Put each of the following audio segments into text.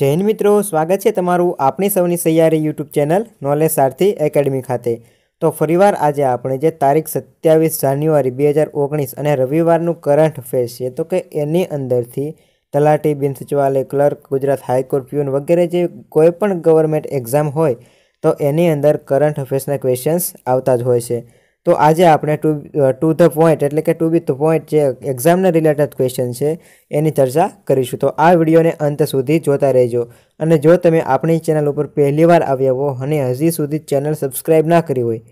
જૈન મિત્રો સ્વાગત છે તમારું આપણી સૌની સૈયારી YouTube channel knowledge Sarathi academy ખાતે તો ફરીવાર આજે આપણે જે તારીખ સત્યાવીસ જાન્યુઆરી બે હજાર ઓગણીસ અને રવિવારનું કરંટ અફેર છે તો કે એની અંદરથી તલાટી બિન સચિવાલય ક્લર્ક ગુજરાત હાઈકોર્ટ પ્યુન વગેરે જે કોઈપણ ગવર્મેન્ટ એક્ઝામ હોય તો એની અંદર કરંટ અફેર્સના ક્વેશ્ચન્સ આવતા જ હોય છે તો આજે આપણે ટુ ટુ ધ પોઈન્ટ એટલે કે ટુ બી ધ પોઈન્ટ જે એક્ઝામના રિલેટેડ ક્વેશ્ચન છે એની ચર્ચા કરીશું તો આ વિડીયોને અંત સુધી જોતા રહેજો અને જો તમે આપણી ચેનલ ઉપર પહેલીવાર આવ્યા હો અને હજી સુધી ચેનલ સબસ્ક્રાઈબ ના કરી હોય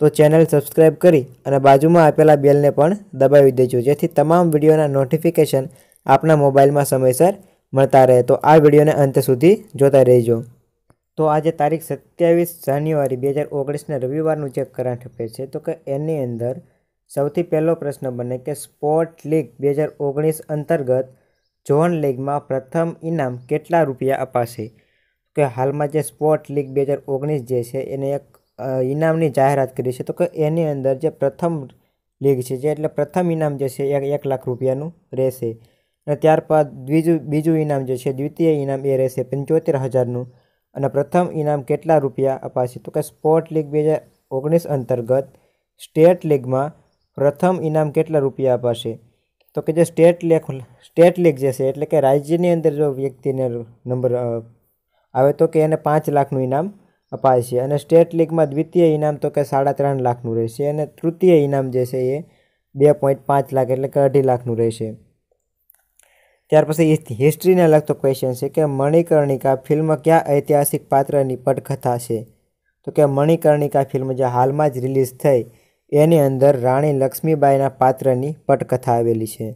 તો ચેનલ સબસ્ક્રાઈબ કરી અને બાજુમાં આપેલા બેલને પણ દબાવી દેજો જેથી તમામ વિડીયોના નોટિફિકેશન આપના મોબાઈલમાં સમયસર મળતા રહે તો આ વિડીયોને અંત સુધી જોતા રહેજો તો આજે તારીખ સત્યાવીસ જાન્યુઆરી બે હજાર ઓગણીસના રવિવારનું જે કરંટ અફેર છે તો કે એની અંદર સૌથી પહેલો પ્રશ્ન બને કે સ્પોર્ટ લીગ બે હજાર ઓગણીસ અંતર્ગત જોન લીગમાં પ્રથમ ઇનામ કેટલા રૂપિયા અપાશે કે હાલમાં જે સ્પોર્ટ લીગ બે હજાર ઓગણીસ જે છે એને એક ઇનામની જાહેરાત કરી છે તો કે એની અંદર જે પ્રથમ લીગ છે જે એટલે પ્રથમ ઇનામ જે છે એ એક લાખ રૂપિયાનું રહેશે અને ત્યારબાદ બીજું બીજું ઇનામ જે છે દ્વિતીય ઇનામ એ રહેશે પંચોતેર હજારનું અને પ્રથમ ઇનામ કેટલા રૂપિયા અપાશે તો કે સ્પોર્ટ લીગ બે હજાર ઓગણીસ અંતર્ગત સ્ટેટ લીગમાં પ્રથમ ઇનામ કેટલા રૂપિયા અપાશે તો કે જે સ્ટેટ લીગ સ્ટેટ લીગ જે છે એટલે કે રાજ્યની અંદર જો વ્યક્તિને નંબર આવે તો કે એને પાંચ લાખનું ઇનામ અપાય છે અને સ્ટેટ લીગમાં દ્વિતીય ઇનામ તો કે સાડા ત્રણ લાખનું રહેશે અને તૃતીય ઇનામ જે છે એ બે પોઈન્ટ પાંચ લાખ એટલે કે અઢી લાખનું રહેશે ત્યાર પછી હિસ્ટ્રીને લગતો ક્વેશ્ચન છે કે મણિકર્ણિકા ફિલ્મ કયા ઐતિહાસિક પાત્રની પટકથા છે તો કે મણિકર્ણિકા ફિલ્મ જે હાલમાં જ રિલીઝ થઈ એની અંદર રાણી લક્ષ્મીબાઈના પાત્રની પટકથા આવેલી છે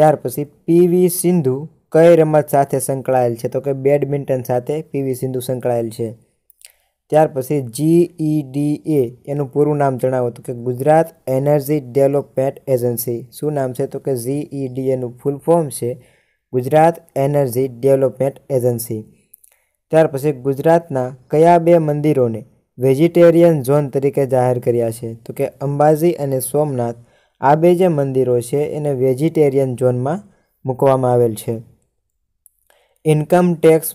ત્યાર પછી પીવી સિંધુ કઈ રમત સાથે સંકળાયેલ છે તો કે બેડમિન્ટન સાથે પીવી સિંધુ સંકળાયેલ છે ત્યાર પછી જીઈડીએ e એનું પૂરું નામ જણાવો હતું કે ગુજરાત એનર્જી ડેવલપમેન્ટ એજન્સી શું નામ છે તો કે જીઈડીએનું ફૂલ ફોર્મ છે ગુજરાત એનર્જી ડેવલપમેન્ટ એજન્સી ત્યાર પછી ગુજરાતના કયા બે મંદિરોને વેજીટેરિયન ઝોન તરીકે જાહેર કર્યા છે તો કે અંબાજી અને સોમનાથ આ બે જે મંદિરો છે એને વેજીટેરિયન ઝોનમાં મૂકવામાં આવેલ છે ઇન્કમ ટેક્સ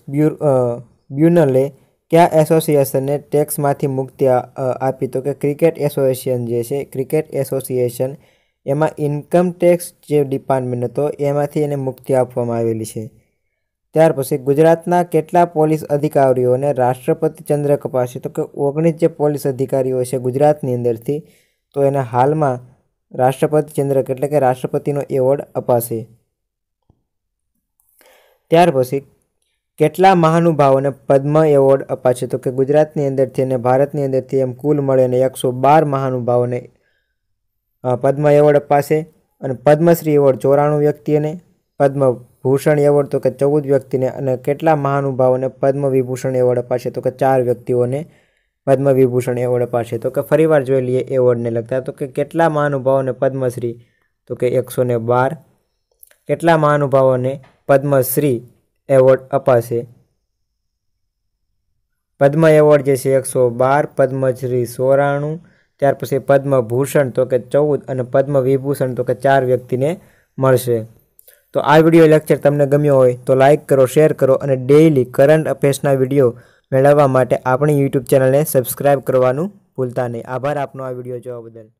બ્યુનલે કયા એસોસિએશનને ટેક્સમાંથી મુક્તિ આપી તો કે ક્રિકેટ એસોસિએશન જે છે ક્રિકેટ એસોસિએશન એમાં ઇન્કમ ટેક્સ જે ડિપાર્ટમેન્ટ હતો એમાંથી એને મુક્તિ આપવામાં આવેલી છે ત્યાર પછી ગુજરાતના કેટલા પોલીસ અધિકારીઓને રાષ્ટ્રપતિ ચંદ્રક અપાશે તો કે ઓગણીસ જે પોલીસ અધિકારીઓ છે ગુજરાતની અંદરથી તો એને હાલમાં રાષ્ટ્રપતિ ચંદ્રક એટલે કે રાષ્ટ્રપતિનો એવોર્ડ અપાશે ત્યાર પછી કેટલા મહાનુભાવોને પદ્મ એવોર્ડ અપાશે તો કે ગુજરાતની અંદરથી અને ભારતની અંદરથી એમ કુલ મળે અને એકસો બાર મહાનુભાવોને પદ્મ એવોર્ડ પાસે અને પદ્મશ્રી એવોર્ડ ચોરાણું વ્યક્તિઓને પદ્મભૂષણ એવોર્ડ તો કે ચૌદ વ્યક્તિને અને કેટલા મહાનુભાવોને પદ્મ વિભૂષણ એવોર્ડ અપાશે તો કે ચાર વ્યક્તિઓને પદ્મ વિભૂષણ એવોર્ડ અપાશે તો કે ફરીવાર જોઈ લઈએ એવોર્ડને લગતા તો કે કેટલા મહાનુભાવોને પદ્મશ્રી તો કે એકસો ને બાર કેટલા મહાનુભાવોને પદ્મશ્રી એવોર્ડ અપાશે પદ્મ એવોર્ડ જે છે એકસો બાર પદ્મશ્રી સોરાણું ત્યાર પછી પદ્મભૂષણ તો કે ચૌદ અને પદ્મ વિભૂષણ તો કે ચાર વ્યક્તિને મળશે તો આ વિડીયો લેક્ચર તમને ગમ્યો હોય તો લાઇક કરો શેર કરો અને ડેઇલી કરંટ અફેર્સના વિડીયો મેળવવા માટે આપણી યુટ્યુબ ચેનલને સબસ્ક્રાઇબ કરવાનું ભૂલતા નહીં આભાર આપનો આ વિડીયો જોવા બદલ